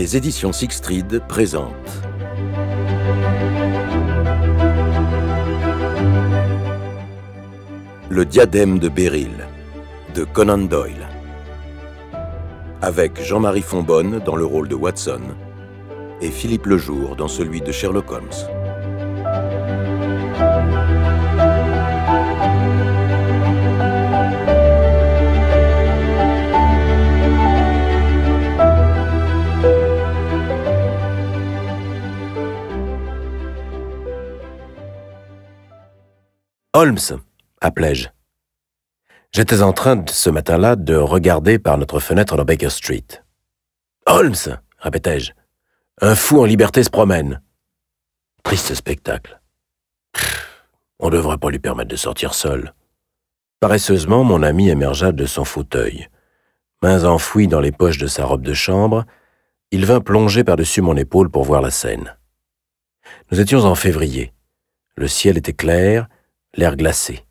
Les éditions Sixtride présentent Le diadème de Beryl, de Conan Doyle avec Jean-Marie Fonbonne dans le rôle de Watson et Philippe Lejour dans celui de Sherlock Holmes. Holmes, appelai-je. J'étais en train, ce matin-là, de regarder par notre fenêtre dans Baker Street. Holmes, répétai-je, un fou en liberté se promène. Triste spectacle. On ne devrait pas lui permettre de sortir seul. Paresseusement, mon ami émergea de son fauteuil. Mains enfouies dans les poches de sa robe de chambre, il vint plonger par-dessus mon épaule pour voir la scène. Nous étions en février. Le ciel était clair, l'air glacé.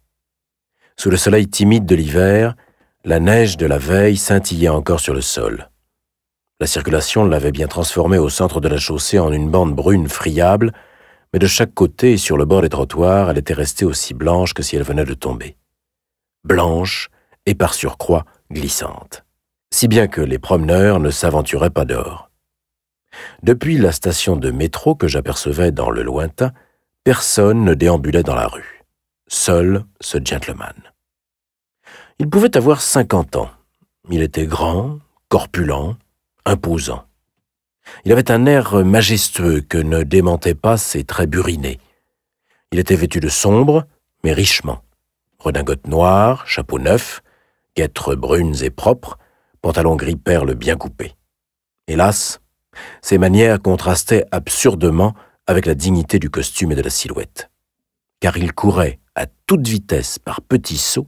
Sous le soleil timide de l'hiver, la neige de la veille scintillait encore sur le sol. La circulation l'avait bien transformée au centre de la chaussée en une bande brune friable, mais de chaque côté et sur le bord des trottoirs, elle était restée aussi blanche que si elle venait de tomber. Blanche et par surcroît glissante. Si bien que les promeneurs ne s'aventuraient pas dehors. Depuis la station de métro que j'apercevais dans le lointain, personne ne déambulait dans la rue seul ce gentleman. Il pouvait avoir cinquante ans. Il était grand, corpulent, imposant. Il avait un air majestueux que ne démentaient pas ses traits burinés. Il était vêtu de sombre, mais richement. Redingote noire, chapeau neuf, guêtres brunes et propres, pantalon gris perle bien coupé. Hélas, ses manières contrastaient absurdement avec la dignité du costume et de la silhouette car il courait à toute vitesse par petits sauts,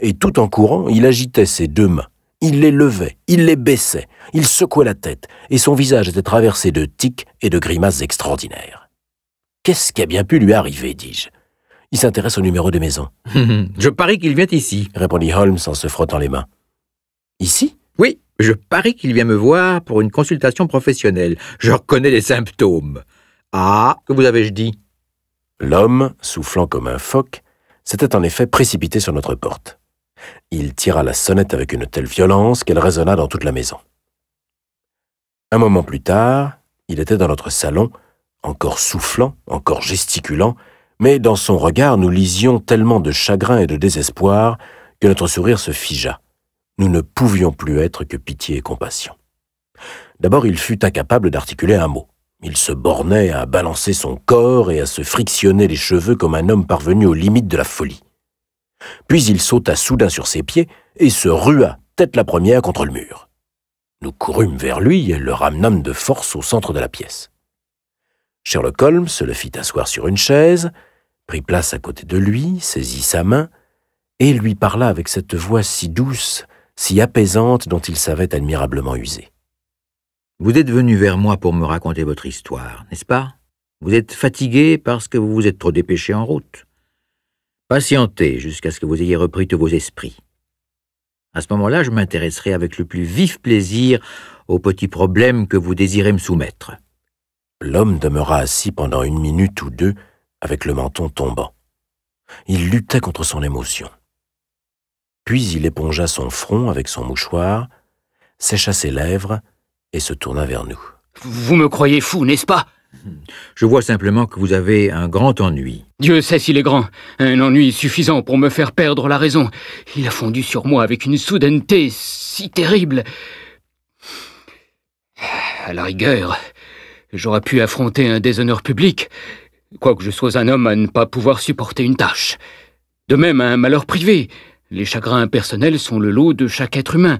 et tout en courant, il agitait ses deux mains, il les levait, il les baissait, il secouait la tête, et son visage était traversé de tics et de grimaces extraordinaires. Qu'est-ce qui a bien pu lui arriver, dis-je. Il s'intéresse au numéro de maison. je parie qu'il vient ici, répondit Holmes en se frottant les mains. Ici Oui, je parie qu'il vient me voir pour une consultation professionnelle. Je reconnais les symptômes. Ah, que vous avez-je dit L'homme, soufflant comme un phoque, s'était en effet précipité sur notre porte. Il tira la sonnette avec une telle violence qu'elle résonna dans toute la maison. Un moment plus tard, il était dans notre salon, encore soufflant, encore gesticulant, mais dans son regard nous lisions tellement de chagrin et de désespoir que notre sourire se figea. Nous ne pouvions plus être que pitié et compassion. D'abord il fut incapable d'articuler un mot. Il se bornait à balancer son corps et à se frictionner les cheveux comme un homme parvenu aux limites de la folie. Puis il sauta soudain sur ses pieds et se rua tête la première contre le mur. Nous courûmes vers lui et le ramenâmes de force au centre de la pièce. Sherlock Holmes le fit asseoir sur une chaise, prit place à côté de lui, saisit sa main, et lui parla avec cette voix si douce, si apaisante dont il savait admirablement user. Vous êtes venu vers moi pour me raconter votre histoire, n'est-ce pas Vous êtes fatigué parce que vous vous êtes trop dépêché en route. Patientez jusqu'à ce que vous ayez repris tous vos esprits. À ce moment-là, je m'intéresserai avec le plus vif plaisir aux petits problèmes que vous désirez me soumettre. L'homme demeura assis pendant une minute ou deux, avec le menton tombant. Il lutta contre son émotion. Puis il épongea son front avec son mouchoir, sécha ses lèvres, et se tourna vers nous. Vous me croyez fou, n'est-ce pas Je vois simplement que vous avez un grand ennui. Dieu sait s'il est grand. Un ennui suffisant pour me faire perdre la raison. Il a fondu sur moi avec une soudaineté si terrible. À la rigueur, j'aurais pu affronter un déshonneur public, quoique je sois un homme à ne pas pouvoir supporter une tâche. De même, un malheur privé. Les chagrins personnels sont le lot de chaque être humain,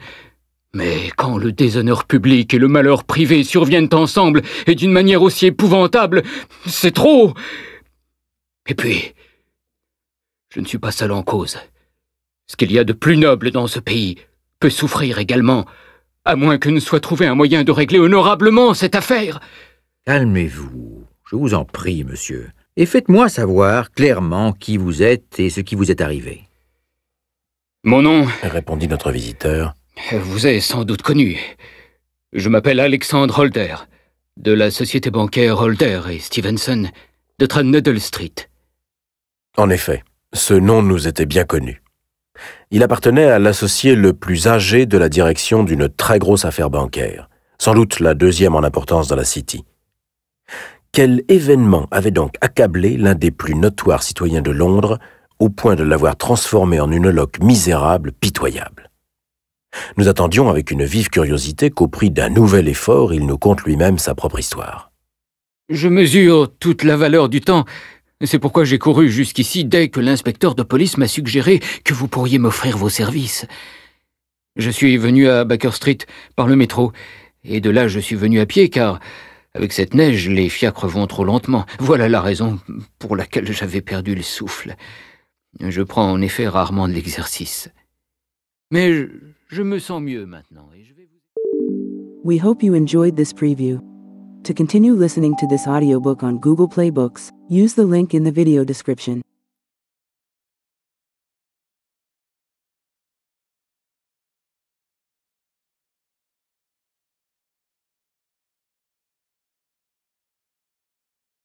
mais quand le déshonneur public et le malheur privé surviennent ensemble, et d'une manière aussi épouvantable, c'est trop. Et puis, je ne suis pas seul en cause. Ce qu'il y a de plus noble dans ce pays peut souffrir également, à moins que ne soit trouvé un moyen de régler honorablement cette affaire. Calmez-vous, je vous en prie, monsieur, et faites-moi savoir clairement qui vous êtes et ce qui vous est arrivé. Mon nom, répondit notre visiteur, vous êtes sans doute connu. Je m'appelle Alexandre Holder, de la société bancaire Holder et Stevenson, de Traneddle Street. En effet, ce nom nous était bien connu. Il appartenait à l'associé le plus âgé de la direction d'une très grosse affaire bancaire, sans doute la deuxième en importance dans la City. Quel événement avait donc accablé l'un des plus notoires citoyens de Londres au point de l'avoir transformé en une loque misérable, pitoyable nous attendions avec une vive curiosité qu'au prix d'un nouvel effort, il nous conte lui-même sa propre histoire. Je mesure toute la valeur du temps. C'est pourquoi j'ai couru jusqu'ici dès que l'inspecteur de police m'a suggéré que vous pourriez m'offrir vos services. Je suis venu à Baker Street par le métro, et de là je suis venu à pied car, avec cette neige, les fiacres vont trop lentement. Voilà la raison pour laquelle j'avais perdu le souffle. Je prends en effet rarement de l'exercice. Mais Je me sens mieux maintenant et je vais vous... We hope you enjoyed this preview. To continue listening to this audiobook on Google Play Books, use the link in the video description.